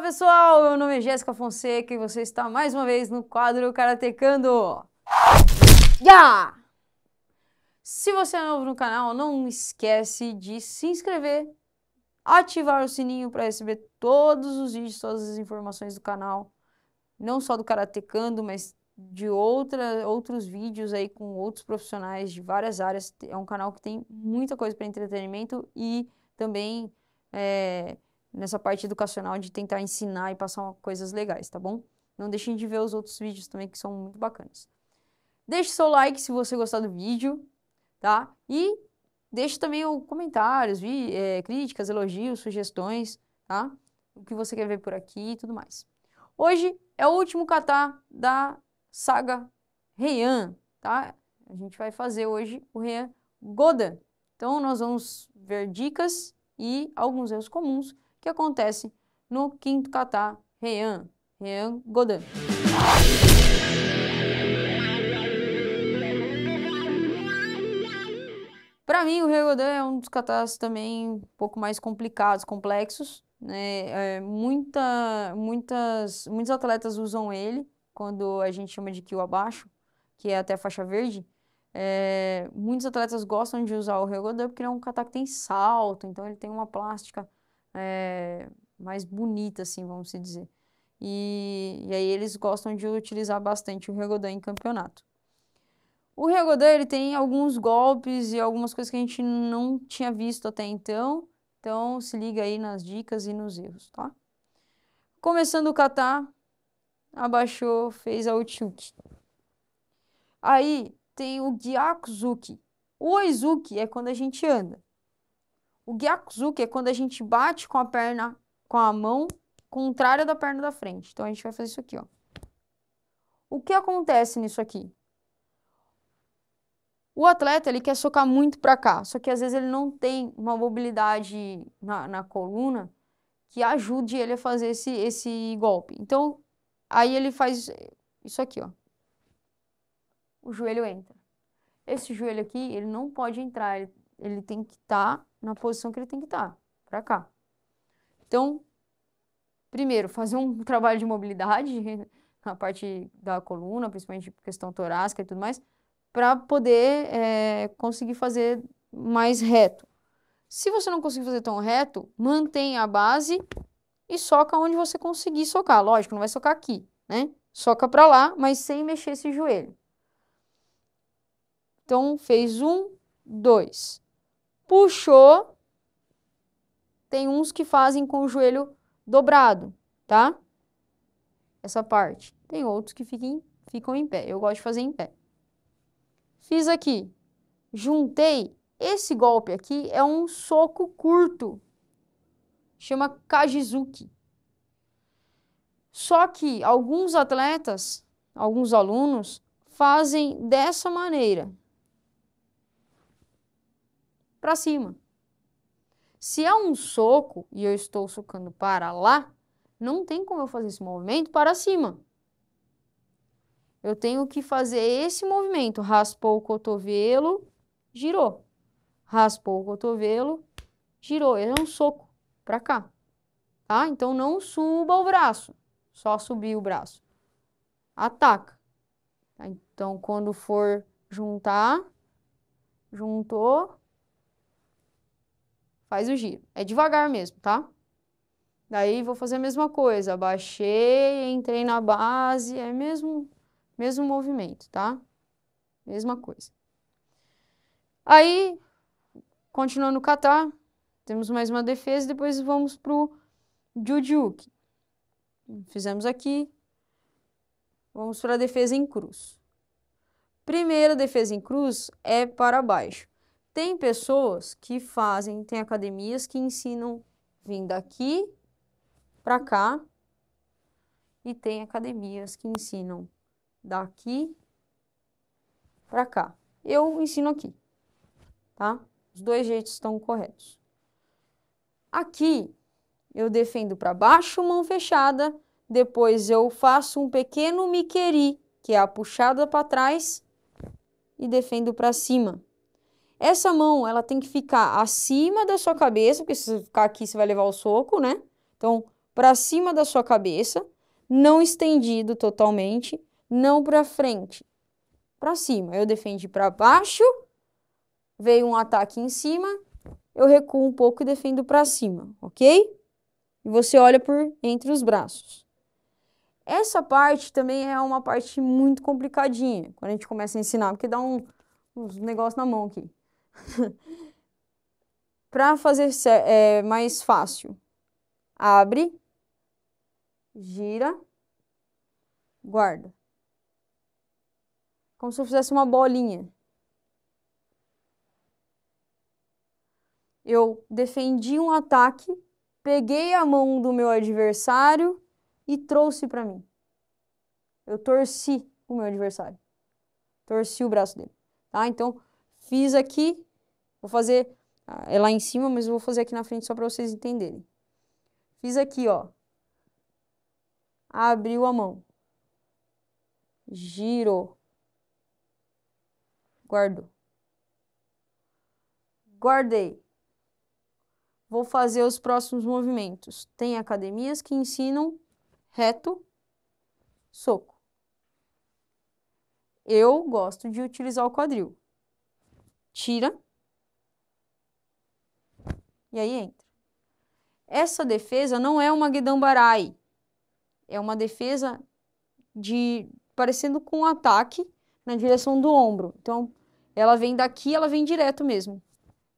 Olá pessoal, meu nome é Jéssica Fonseca e você está mais uma vez no quadro Karatecando. Yeah! Se você é novo no canal, não esquece de se inscrever, ativar o sininho para receber todos os vídeos, todas as informações do canal, não só do Karatecando, mas de outra, outros vídeos aí com outros profissionais de várias áreas. É um canal que tem muita coisa para entretenimento e também é, nessa parte educacional de tentar ensinar e passar coisas legais, tá bom? Não deixem de ver os outros vídeos também que são muito bacanas. Deixe seu like se você gostar do vídeo, tá? E deixe também o comentários, vi, é, críticas, elogios, sugestões, tá? O que você quer ver por aqui e tudo mais. Hoje é o último catar da saga Reian, tá? A gente vai fazer hoje o Reian Goda. Então nós vamos ver dicas e alguns erros comuns que acontece no quinto kata Heian, Heian Godan. Para mim, o Godan é um dos katas também um pouco mais complicados, complexos. Né? É, muita, muitas, muitos atletas usam ele quando a gente chama de kill abaixo, que é até faixa verde. É, muitos atletas gostam de usar o Godan porque ele é um kata que tem salto, então ele tem uma plástica é, mais bonita, assim, vamos dizer. E, e aí eles gostam de utilizar bastante o Regodin em campeonato. O Regodin, ele tem alguns golpes e algumas coisas que a gente não tinha visto até então. Então, se liga aí nas dicas e nos erros, tá? Começando o catar, abaixou, fez a Uchiuki. Aí tem o Gyakuzuki. O Oizuki é quando a gente anda. O gyakuzuki é quando a gente bate com a perna, com a mão contrária da perna da frente. Então a gente vai fazer isso aqui, ó. O que acontece nisso aqui? O atleta, ele quer socar muito para cá, só que às vezes ele não tem uma mobilidade na, na coluna que ajude ele a fazer esse, esse golpe. Então, aí ele faz isso aqui, ó. O joelho entra. Esse joelho aqui, ele não pode entrar, ele, ele tem que estar tá na posição que ele tem que estar, tá, para cá. Então, primeiro, fazer um trabalho de mobilidade na parte da coluna, principalmente questão torácica e tudo mais, para poder é, conseguir fazer mais reto. Se você não conseguir fazer tão reto, mantém a base e soca onde você conseguir socar. Lógico, não vai socar aqui, né? Soca para lá, mas sem mexer esse joelho. Então, fez um, dois puxou. Tem uns que fazem com o joelho dobrado, tá? Essa parte. Tem outros que fiquem, ficam em pé. Eu gosto de fazer em pé. Fiz aqui. Juntei. Esse golpe aqui é um soco curto. Chama Kajizuki. Só que alguns atletas, alguns alunos, fazem dessa maneira para cima. Se é um soco e eu estou socando para lá, não tem como eu fazer esse movimento para cima. Eu tenho que fazer esse movimento. Raspou o cotovelo, girou. Raspou o cotovelo, girou. Ele é um soco para cá. Tá? Então não suba o braço, só subir o braço. Ataca. Então quando for juntar, juntou, faz o giro. É devagar mesmo, tá? Daí vou fazer a mesma coisa, abaixei, entrei na base, é mesmo, mesmo movimento, tá? Mesma coisa. Aí, continuando o kata, temos mais uma defesa, depois vamos pro jujuki. Fizemos aqui, vamos para a defesa em cruz. Primeira defesa em cruz é para baixo. Tem pessoas que fazem, tem academias que ensinam vindo daqui para cá e tem academias que ensinam daqui para cá. Eu ensino aqui, tá? Os dois jeitos estão corretos. Aqui eu defendo para baixo, mão fechada, depois eu faço um pequeno miqueri, que é a puxada para trás e defendo para cima. Essa mão, ela tem que ficar acima da sua cabeça, porque se você ficar aqui, você vai levar o soco, né? Então, para cima da sua cabeça, não estendido totalmente, não para frente. Para cima. Eu defendi para baixo, veio um ataque em cima, eu recuo um pouco e defendo para cima, ok? E você olha por entre os braços. Essa parte também é uma parte muito complicadinha, quando a gente começa a ensinar, porque dá um, uns negócios na mão aqui. Para fazer é, mais fácil, abre, gira, guarda. Como se eu fizesse uma bolinha. Eu defendi um ataque, peguei a mão do meu adversário e trouxe para mim. Eu torci o meu adversário. Torci o braço dele. Tá? Então, fiz aqui, vou fazer, ah, é lá em cima, mas eu vou fazer aqui na frente só para vocês entenderem. Fiz aqui, ó. Abriu a mão. Girou. Guardou. Guardei. Vou fazer os próximos movimentos. Tem academias que ensinam reto, soco. Eu gosto de utilizar o quadril tira e aí entra. Essa defesa não é uma Guedambarai, é uma defesa de parecendo com um ataque na direção do ombro. Então, ela vem daqui, ela vem direto mesmo.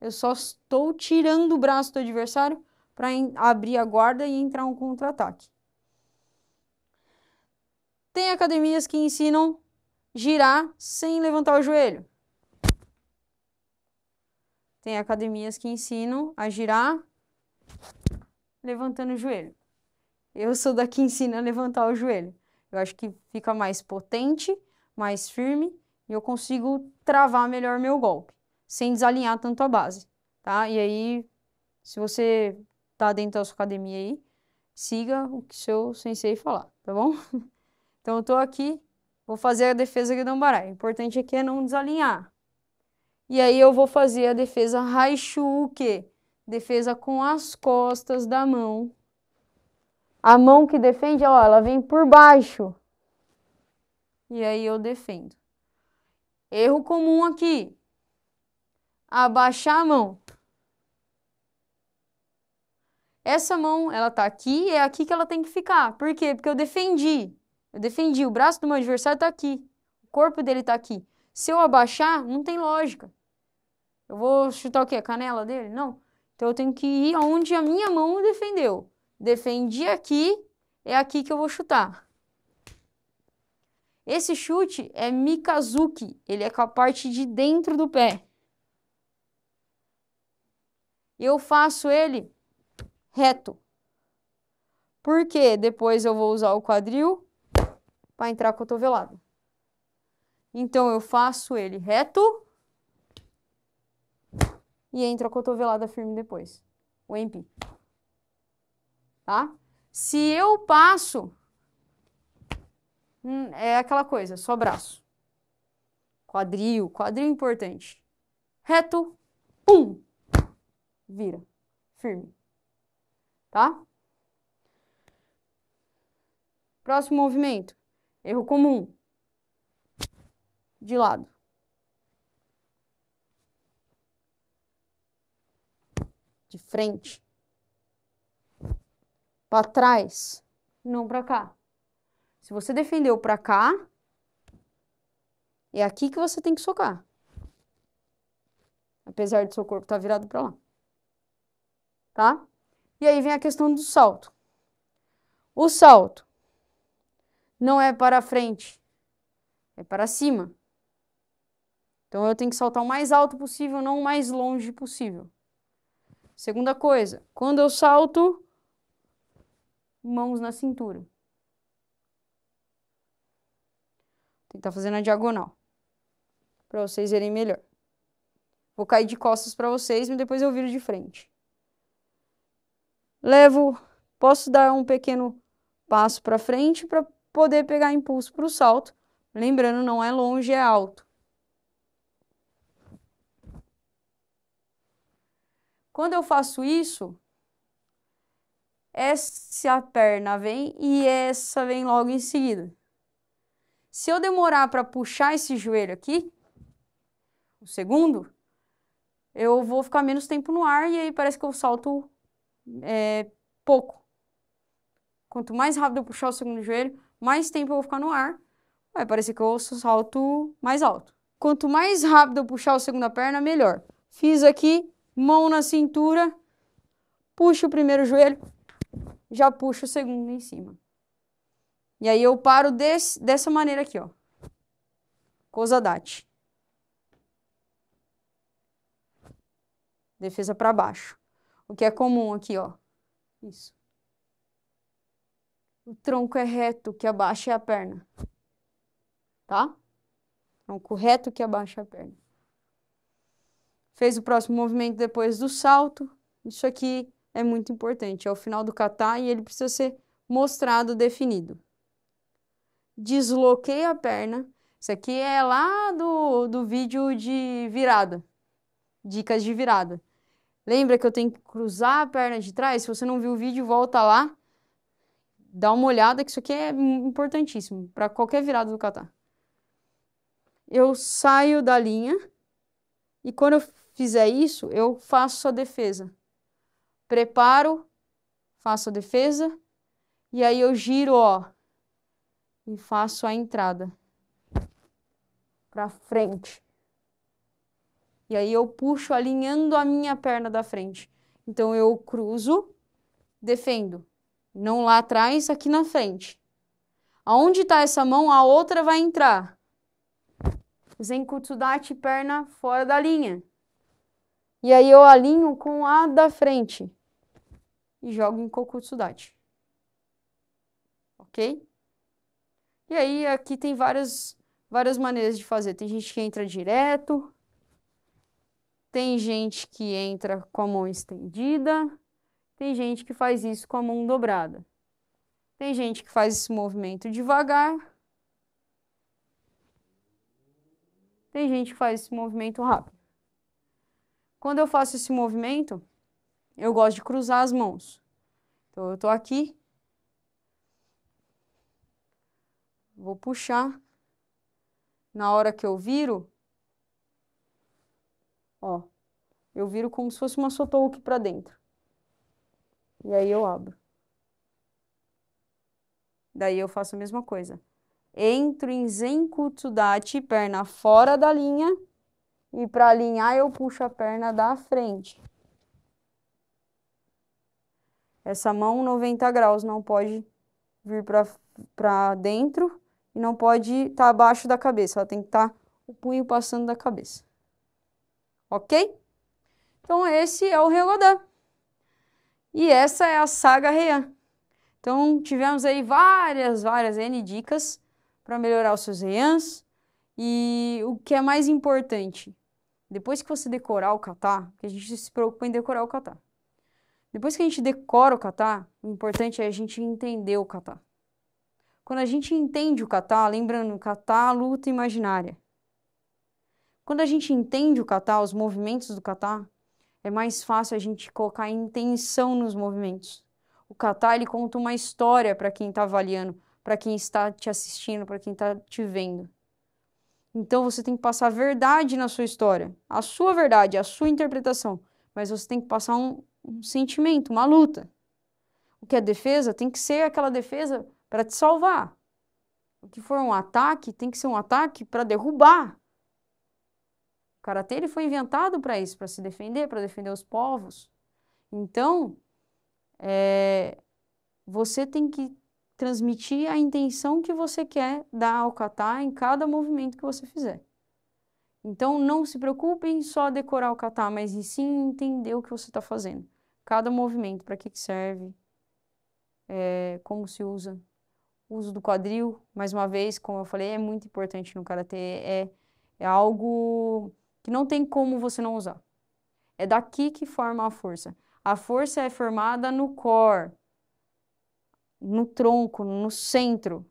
Eu só estou tirando o braço do adversário para abrir a guarda e entrar um contra-ataque. Tem academias que ensinam girar sem levantar o joelho. Tem academias que ensinam a girar levantando o joelho. Eu sou da que ensina a levantar o joelho. Eu acho que fica mais potente, mais firme e eu consigo travar melhor meu golpe, sem desalinhar tanto a base, tá? E aí, se você tá dentro da sua academia aí, siga o que seu sensei falar, tá bom? Então eu tô aqui, vou fazer a defesa de do O importante aqui é não desalinhar, e aí eu vou fazer a defesa Raichu, o quê? Defesa com as costas da mão. A mão que defende, ó, ela vem por baixo. E aí eu defendo. Erro comum aqui. Abaixar a mão. Essa mão, ela tá aqui, é aqui que ela tem que ficar. Por quê? Porque eu defendi. Eu defendi, o braço do meu adversário tá aqui. O corpo dele tá aqui. Se eu abaixar, não tem lógica. Eu vou chutar o quê? A canela dele? Não. Então eu tenho que ir aonde a minha mão defendeu. Defendi aqui, é aqui que eu vou chutar. Esse chute é Mikazuki, ele é com a parte de dentro do pé. Eu faço ele reto. Porque depois eu vou usar o quadril para entrar cotovelado. Então eu faço ele reto e entra a cotovelada firme depois. O MP. Tá? Se eu passo, hum, é aquela coisa, só braço. Quadril, quadril importante. Reto, pum, vira, firme. Tá? Próximo movimento, erro comum. De lado. de frente, para trás, não para cá. Se você defendeu para cá, é aqui que você tem que socar. Apesar do seu corpo estar tá virado para lá. Tá? E aí vem a questão do salto. O salto não é para frente, é para cima. Então eu tenho que saltar o mais alto possível, não o mais longe possível. Segunda coisa, quando eu salto, mãos na cintura. Tentar tá fazer na diagonal. Para vocês verem melhor. Vou cair de costas para vocês, mas depois eu viro de frente. Levo, posso dar um pequeno passo para frente para poder pegar impulso para o salto. Lembrando, não é longe, é alto. Quando eu faço isso, essa perna vem e essa vem logo em seguida. Se eu demorar para puxar esse joelho aqui, o segundo, eu vou ficar menos tempo no ar e aí parece que eu salto é, pouco. Quanto mais rápido eu puxar o segundo joelho, mais tempo eu vou ficar no ar. Vai parecer que eu salto mais alto. Quanto mais rápido eu puxar a segunda perna, melhor. Fiz aqui, mão na cintura, puxo o primeiro joelho, já puxo o segundo em cima. E aí eu paro desse, dessa maneira aqui, ó. Kosadati. Defesa para baixo. O que é comum aqui, ó. Isso. O tronco é reto, que abaixa é a perna. Tá? Tronco reto que abaixa é a perna fez o próximo movimento depois do salto. Isso aqui é muito importante, é o final do kata e ele precisa ser mostrado, definido. Desloquei a perna. Isso aqui é lá do, do vídeo de virada, dicas de virada. Lembra que eu tenho que cruzar a perna de trás? Se você não viu o vídeo, volta lá, dá uma olhada, que isso aqui é importantíssimo para qualquer virada do kata. Eu saio da linha e quando eu fizer isso, eu faço a defesa. Preparo, faço a defesa, e aí eu giro, ó, e faço a entrada para frente. E aí eu puxo alinhando a minha perna da frente. Então eu cruzo, defendo. Não lá atrás, aqui na frente. Aonde está essa mão, a outra vai entrar. Zenkutsudate, perna fora da linha. E aí eu alinho com a da frente e jogo em Kokutsudate. Ok? E aí aqui tem várias, várias maneiras de fazer. Tem gente que entra direto, tem gente que entra com a mão estendida, tem gente que faz isso com a mão dobrada. Tem gente que faz esse movimento devagar. Tem gente que faz esse movimento rápido. Quando eu faço esse movimento, eu gosto de cruzar as mãos. Então, eu tô aqui. Vou puxar. Na hora que eu viro, ó, eu viro como se fosse uma sotouque para dentro. E aí eu abro. Daí eu faço a mesma coisa. Entro em Zen Kutsudati, perna fora da linha. E para alinhar, eu puxo a perna da frente. Essa mão 90 graus não pode vir para dentro e não pode estar tá abaixo da cabeça. Ela tem que estar tá o punho passando da cabeça. Ok? Então, esse é o Ryogodan. E essa é a saga rean Então, tivemos aí várias, várias N dicas para melhorar os seus Reians. E o que é mais importante, depois que você decorar o kata, que a gente se preocupa em decorar o kata. Depois que a gente decora o kata, o importante é a gente entender o kata. Quando a gente entende o kata, lembrando, catar é luta imaginária. Quando a gente entende o kata, os movimentos do kata, é mais fácil a gente colocar intenção nos movimentos. O kata ele conta uma história para quem está avaliando, para quem está te assistindo, para quem está te vendo. Então você tem que passar a verdade na sua história, a sua verdade, a sua interpretação, mas você tem que passar um, um sentimento, uma luta. O que é defesa tem que ser aquela defesa para te salvar. O que for um ataque tem que ser um ataque para derrubar. O karatê ele foi inventado para isso, para se defender, para defender os povos. Então, é, você tem que transmitir a intenção que você quer dar ao kata em cada movimento que você fizer. Então, não se preocupe em só decorar o kata, mas em sim entender o que você está fazendo. Cada movimento, para que, que serve, é, como se usa. O uso do quadril, mais uma vez, como eu falei, é muito importante no Karatê. É, é algo que não tem como você não usar. É daqui que forma a força. A força é formada no core, no tronco, no centro.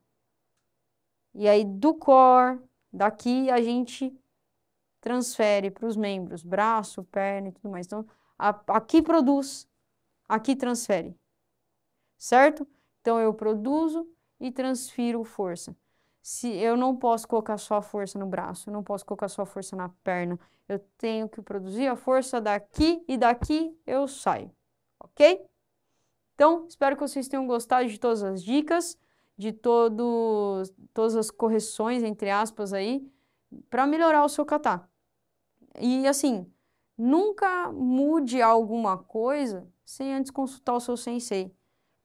E aí do core, daqui a gente transfere para os membros, braço, perna e tudo mais. Então, a, aqui produz, aqui transfere. Certo? Então eu produzo e transfiro força. Se eu não posso colocar só a força no braço, eu não posso colocar só a força na perna, eu tenho que produzir a força daqui e daqui eu saio. OK? Então, espero que vocês tenham gostado de todas as dicas, de todo, todas as correções, entre aspas, aí, para melhorar o seu catar. E assim, nunca mude alguma coisa sem antes consultar o seu sensei.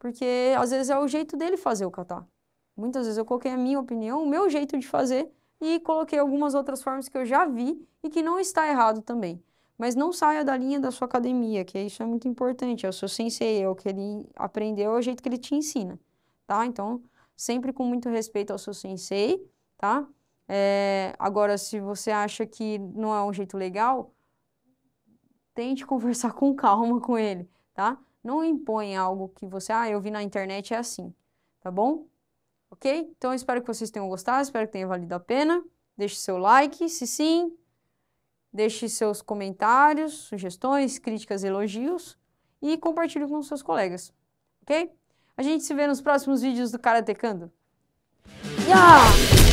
Porque às vezes é o jeito dele fazer o catar. Muitas vezes eu coloquei a minha opinião, o meu jeito de fazer, e coloquei algumas outras formas que eu já vi e que não está errado também. Mas não saia da linha da sua academia, que isso é muito importante. É o seu sensei, é o que ele aprendeu, é o jeito que ele te ensina, tá? Então, sempre com muito respeito ao seu sensei, tá? É, agora, se você acha que não é um jeito legal, tente conversar com calma com ele, tá? Não impõe algo que você, ah, eu vi na internet, é assim, tá bom? Ok? Então, espero que vocês tenham gostado, espero que tenha valido a pena. Deixe seu like, se sim, Deixe seus comentários, sugestões, críticas, elogios e compartilhe com seus colegas, ok? A gente se vê nos próximos vídeos do Karatecando. Yeah!